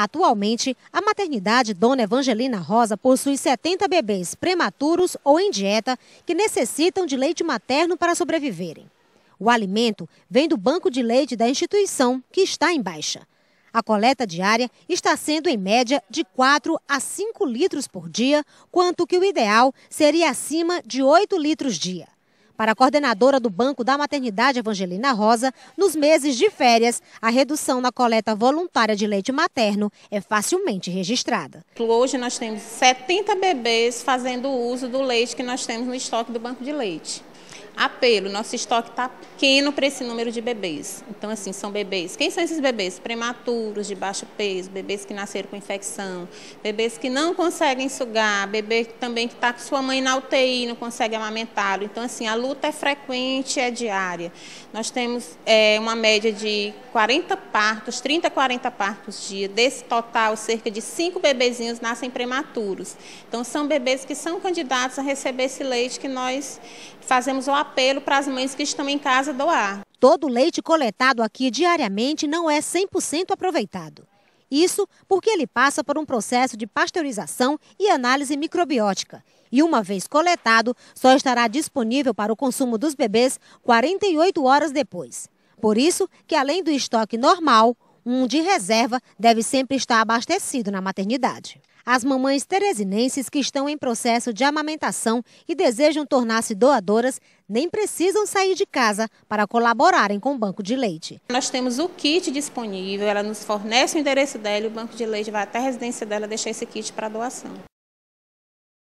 Atualmente, a maternidade Dona Evangelina Rosa possui 70 bebês prematuros ou em dieta que necessitam de leite materno para sobreviverem. O alimento vem do banco de leite da instituição, que está em baixa. A coleta diária está sendo, em média, de 4 a 5 litros por dia, quanto que o ideal seria acima de 8 litros dia. Para a coordenadora do Banco da Maternidade, Evangelina Rosa, nos meses de férias, a redução na coleta voluntária de leite materno é facilmente registrada. Hoje nós temos 70 bebês fazendo uso do leite que nós temos no estoque do banco de leite. Apelo, nosso estoque está pequeno para esse número de bebês. Então, assim, são bebês. Quem são esses bebês? Prematuros, de baixo peso, bebês que nasceram com infecção, bebês que não conseguem sugar, bebê também que está com sua mãe na UTI, não consegue amamentá-lo. Então, assim, a luta é frequente, é diária. Nós temos é, uma média de 40 partos, 30 40 partos dia. Desse total, cerca de 5 bebezinhos nascem prematuros. Então, são bebês que são candidatos a receber esse leite que nós fazemos o apelo para as mães que estão em casa doar. Todo o leite coletado aqui diariamente não é 100% aproveitado. Isso porque ele passa por um processo de pasteurização e análise microbiótica. E uma vez coletado, só estará disponível para o consumo dos bebês 48 horas depois. Por isso que além do estoque normal, um de reserva deve sempre estar abastecido na maternidade. As mamães teresinenses que estão em processo de amamentação e desejam tornar-se doadoras nem precisam sair de casa para colaborarem com o banco de leite. Nós temos o kit disponível, ela nos fornece o endereço dela e o banco de leite vai até a residência dela deixar esse kit para doação.